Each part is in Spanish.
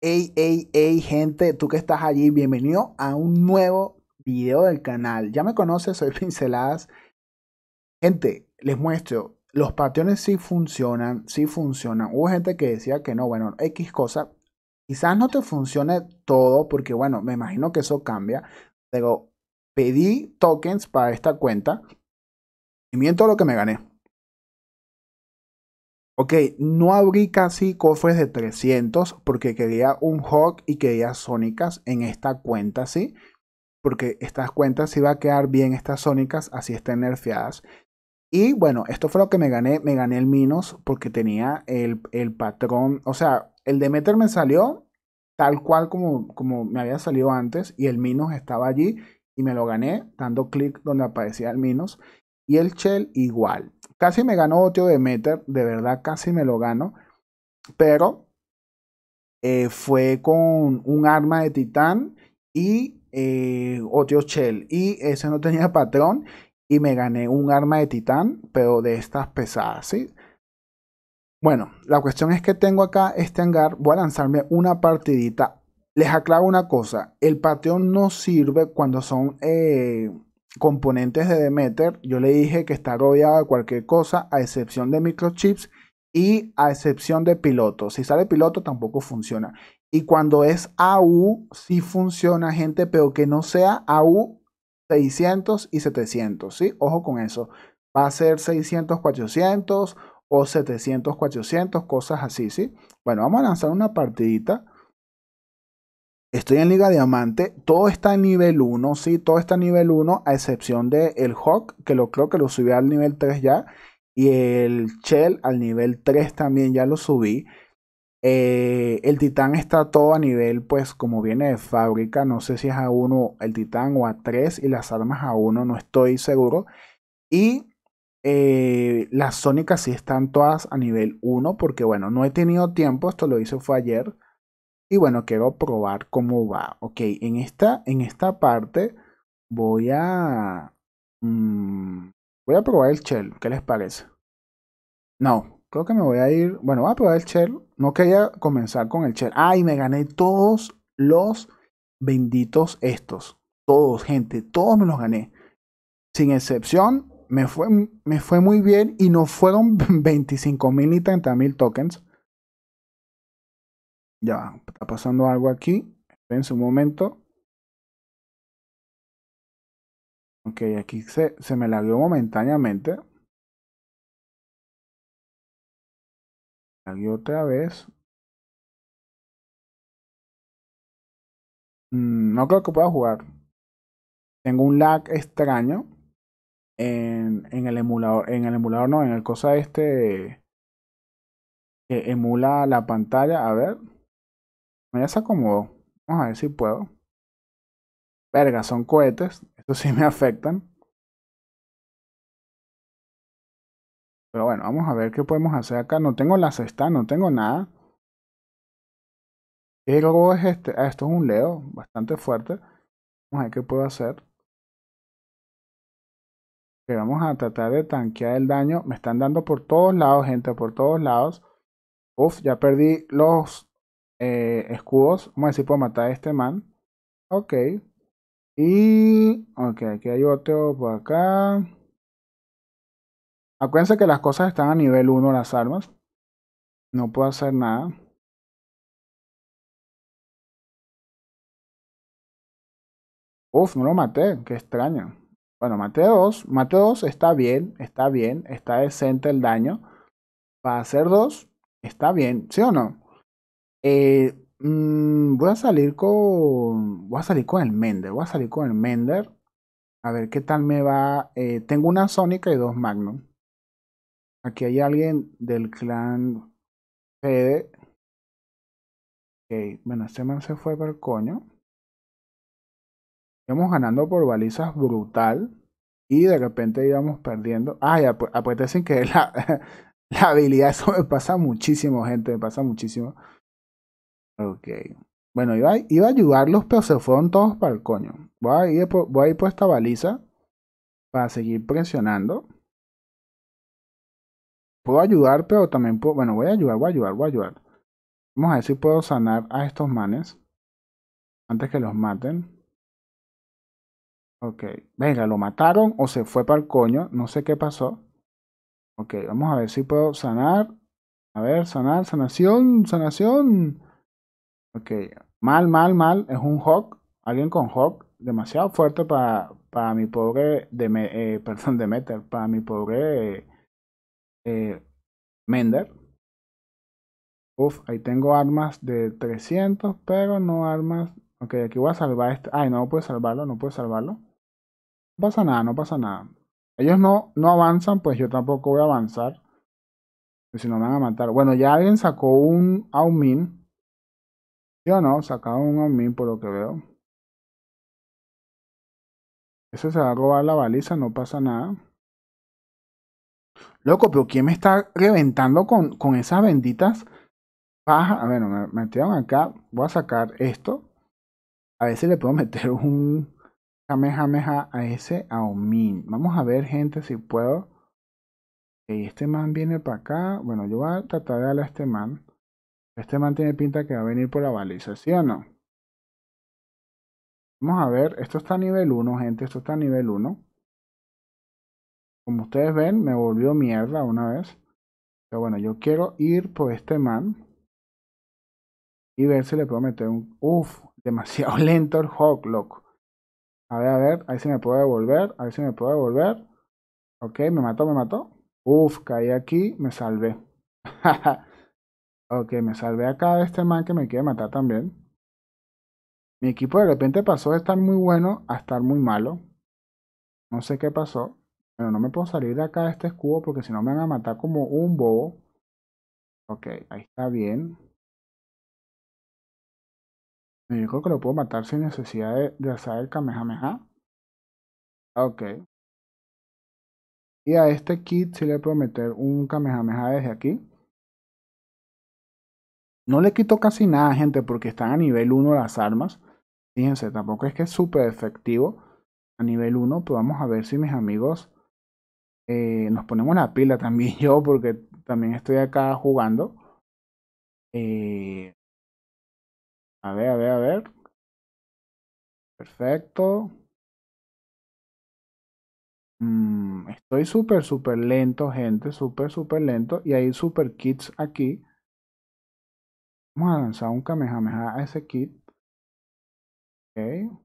Hey, hey, hey, gente, tú que estás allí, bienvenido a un nuevo video del canal. Ya me conoces, soy Pinceladas. Gente, les muestro los patrones sí funcionan, sí funcionan. Hubo gente que decía que no, bueno, X cosa, quizás no te funcione todo, porque bueno, me imagino que eso cambia. Pero pedí tokens para esta cuenta y miento lo que me gané. Ok, no abrí casi cofres de 300 porque quería un Hawk y quería Sónicas en esta cuenta, ¿sí? Porque estas cuentas sí va a quedar bien estas Sónicas, así estén nerfeadas. Y bueno, esto fue lo que me gané. Me gané el Minos porque tenía el, patrón. O sea, el Demeter me salió tal cual como, me había salido antes. Y el Minos estaba allí. Y me lo gané dando clic donde aparecía el Minos. Y el Shell igual. Casi me ganó otro Demeter. De verdad, casi me lo gano. Pero eh, fue con un arma de titán y eh, Shell. Y ese no tenía patrón y me gané un arma de titán, pero de estas pesadas, ¿sí? Bueno, la cuestión es que tengo acá este hangar, voy a lanzarme una partidita. Les aclaro una cosa, el pateón no sirve cuando son eh, componentes de Demeter. Yo le dije que está rodeado de cualquier cosa, a excepción de microchips y a excepción de piloto. Si sale piloto tampoco funciona. Y cuando es AU, sí funciona, gente, pero que no sea AU 600 y 700, ¿sí? Ojo con eso. Va a ser 600, 400 o 700, 400, cosas así, ¿sí? Bueno, vamos a lanzar una partidita. Estoy en Liga Diamante, todo está en nivel 1, ¿sí? Todo está en nivel 1, a excepción del Hawk, que lo creo que lo subí al nivel 3 ya, y el Shell al nivel 3 también ya lo subí. Eh, el Titán está todo a nivel, pues como viene de fábrica, no sé si es a uno el Titán o a 3 y las armas a uno no estoy seguro. Y eh, las Sónicas sí están todas a nivel 1 porque bueno, no he tenido tiempo, esto lo hice fue ayer. Y bueno, quiero probar cómo va. Ok, en esta, en esta parte voy a... Mm, voy a probar el Shell, ¿qué les parece? No, Creo que me voy a ir. Bueno, voy a probar el shell. No quería comenzar con el shell. Ay, me gané todos los benditos estos. Todos, gente. Todos me los gané. Sin excepción, me fue, me fue muy bien y no fueron 25.000 mil ni 30.000 tokens. Ya, está pasando algo aquí. en un momento. Ok, aquí se, se me lagueó momentáneamente. Aquí otra vez. Mm, no creo que pueda jugar. Tengo un lag extraño en, en el emulador. En el emulador no, en el cosa este que emula la pantalla. A ver. Ya se acomodó. Vamos a ver si puedo. Verga, son cohetes. Estos sí me afectan. Pero bueno, vamos a ver qué podemos hacer acá. No tengo la cesta, no tengo nada. Y es este. Ah, esto es un leo bastante fuerte. Vamos a ver qué puedo hacer. vamos a tratar de tanquear el daño. Me están dando por todos lados, gente, por todos lados. Uf, ya perdí los eh, escudos. Vamos a ver si puedo matar a este man. Ok. Y... Ok, aquí hay otro por acá. Acuérdense que las cosas están a nivel 1 las armas. No puedo hacer nada. Uf, no lo maté, qué extraño. Bueno, maté 2. Maté 2. está bien, está bien, está decente el daño. Para hacer 2. está bien, ¿sí o no? Eh, mm, voy a salir con. Voy a salir con el Mender. Voy a salir con el Mender. A ver qué tal me va. Eh, tengo una Sónica y dos Magnum. Aquí hay alguien del clan Fede. Ok, bueno, este man se fue para el coño. Íbamos ganando por balizas brutal. Y de repente íbamos perdiendo. Ay, apetecen que la, habilidad. Eso me pasa muchísimo, gente. Me pasa muchísimo. Ok. Bueno, iba, iba a ayudarlos, pero se fueron todos para el coño. Voy a voy a ir por esta baliza para seguir presionando puedo ayudar, pero también puedo, bueno, voy a ayudar, voy a ayudar, voy a ayudar. Vamos a ver si puedo sanar a estos manes antes que los maten. Ok, venga, lo mataron o se fue para el coño, no sé qué pasó. Ok, vamos a ver si puedo sanar. A ver, sanar, sanación, sanación. Ok, mal, mal, mal, es un hawk, alguien con hawk, demasiado fuerte para, para mi pobre, de, eh, perdón, meter para mi pobre... Eh, Mender. Uf, ahí tengo armas de 300, pero no armas... Ok, aquí voy a salvar este... Ay, no puedo salvarlo, no puedo salvarlo. No pasa nada, no pasa nada. Ellos no, no avanzan, pues yo tampoco voy a avanzar. Pues si no me van a matar. Bueno, ya alguien sacó un Aumin. Yo no? Sacaron un Aumin por lo que veo. Ese se va a robar la baliza, no pasa nada loco, pero ¿quién me está reventando con, con esas benditas pajas? ver, me metieron acá, voy a sacar esto. A ver si le puedo meter un meja a ese Aumin. Vamos a ver, gente, si puedo. este man viene para acá. Bueno, yo voy a tratar de darle a este man. Este man tiene pinta que va a venir por la baliza, ¿sí o no? Vamos a ver, esto está a nivel 1, gente, esto está a nivel 1. Como ustedes ven, me volvió mierda una vez. Pero bueno, yo quiero ir por este man. Y ver si le puedo meter un... Uf, demasiado lento el Hawk, loco. A ver, a ver, ahí se me puede devolver, ahí se me puede devolver. Ok, me mató, me mató. Uf, caí aquí, me salvé. ok, me salvé acá de este man que me quiere matar también. Mi equipo de repente pasó de estar muy bueno a estar muy malo. No sé qué pasó. Pero no me puedo salir de acá de este escudo porque si no me van a matar como un bobo. Ok, ahí está bien. me creo que lo puedo matar sin necesidad de, hacer el Kamehameha. Ok. Y a este kit sí le puedo meter un Kamehameha desde aquí. No le quito casi nada, gente, porque están a nivel 1 las armas. Fíjense, tampoco es que es súper efectivo a nivel 1, pero pues vamos a ver si mis amigos eh, nos ponemos la pila también yo, porque también estoy acá jugando. Eh, a ver, a ver, a ver. Perfecto. Mm, estoy súper, súper lento, gente. Súper, súper lento. Y hay super kits aquí. Vamos a lanzar un Kamehameha a ese kit. Ok.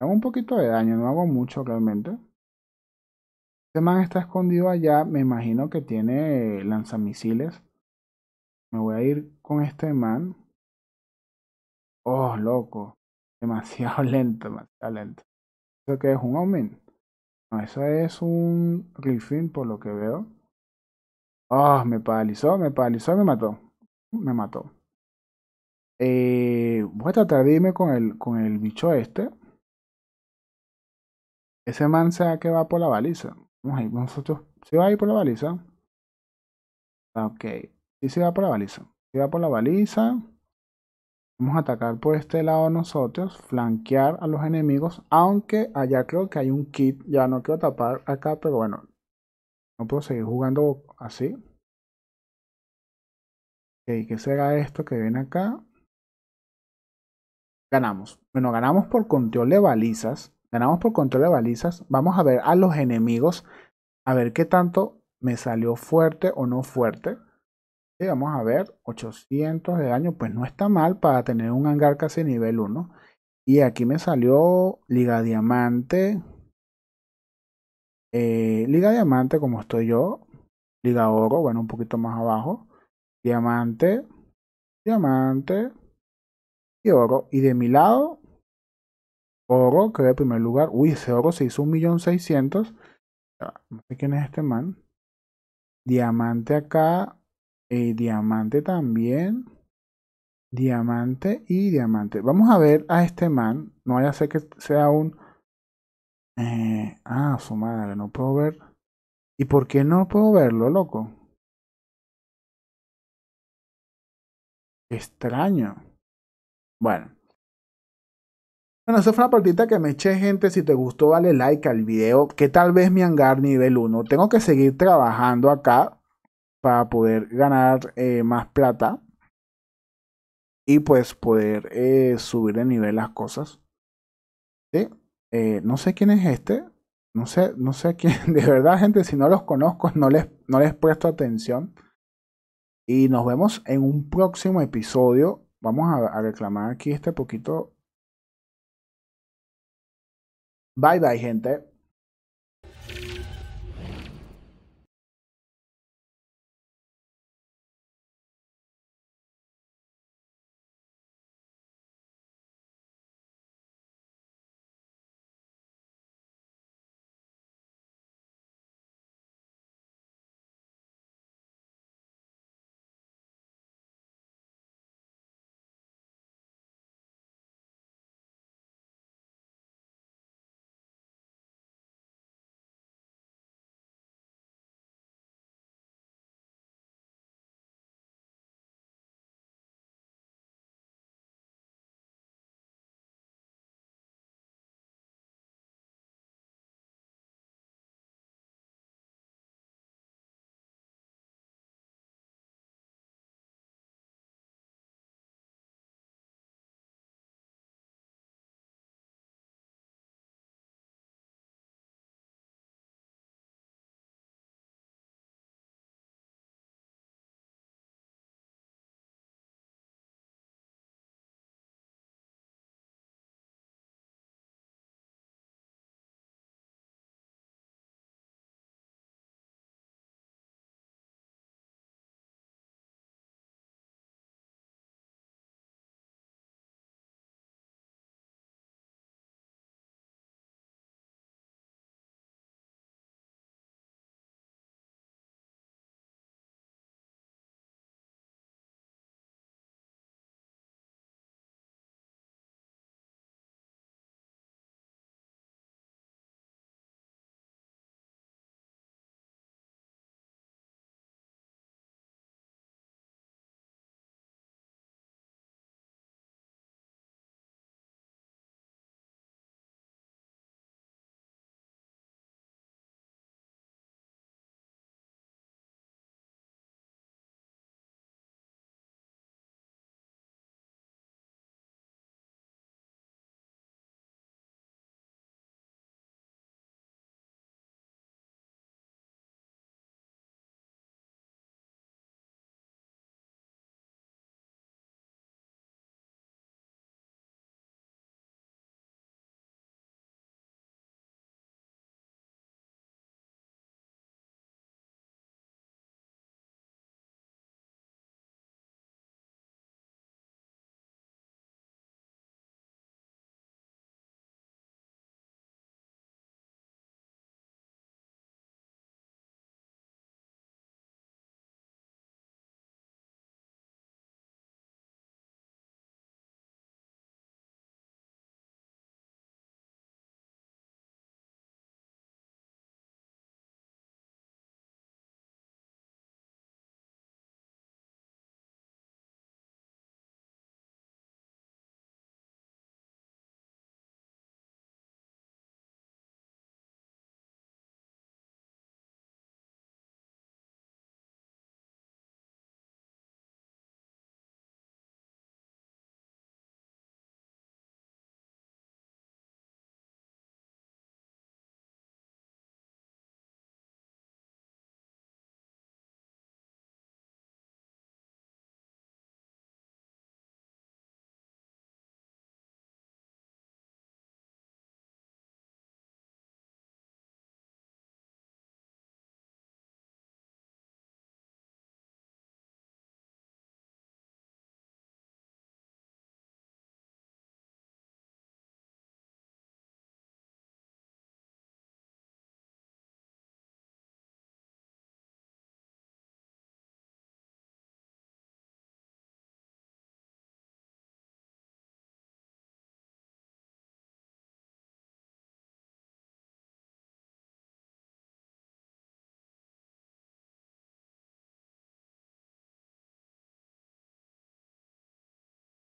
Hago un poquito de daño, no hago mucho realmente. Este man está escondido allá, me imagino que tiene lanzamisiles. Me voy a ir con este man. Oh, loco. Demasiado lento, demasiado lento. ¿Eso que es? ¿Un aumento? No, eso es un rifling por lo que veo. Oh, me paralizó, me paralizó, me mató. Me mató. Eh, voy a tratar de irme con el, con el bicho este. Ese man sea que va por la baliza. Vamos a ir nosotros. ¿Se va a ir por la baliza? Ok. Sí, se va por la baliza. Si va por la baliza. Vamos a atacar por este lado nosotros. Flanquear a los enemigos. Aunque allá creo que hay un kit. Ya no quiero tapar acá, pero bueno. No puedo seguir jugando así. Ok, ¿qué será esto que viene acá? Ganamos. Bueno, ganamos por control de balizas ganamos por control de balizas. Vamos a ver a los enemigos, a ver qué tanto me salió fuerte o no fuerte. Y vamos a ver, 800 de daño, pues no está mal para tener un hangar casi nivel 1. Y aquí me salió Liga Diamante. Eh, Liga Diamante, como estoy yo. Liga Oro, bueno, un poquito más abajo. Diamante, Diamante y Oro. Y de mi lado, Oro quedó en primer lugar. Uy, ese oro se hizo un millón seiscientos. Ah, no sé quién es este man. Diamante acá. Eh, diamante también. Diamante y diamante. Vamos a ver a este man. No vaya a ser que sea un... Eh, ah, su madre, no puedo ver. ¿Y por qué no puedo verlo, loco? Extraño. Bueno. Bueno, esa fue una partita que me eché, gente. Si te gustó, dale like al video. Que tal vez mi hangar nivel 1. Tengo que seguir trabajando acá para poder ganar eh, más plata. Y pues poder eh, subir de nivel las cosas. Eh, no sé quién es este. No sé, no sé quién. De verdad, gente, si no los conozco, no les, no les presto atención. Y nos vemos en un próximo episodio. Vamos a reclamar aquí este poquito Bye bye, gente.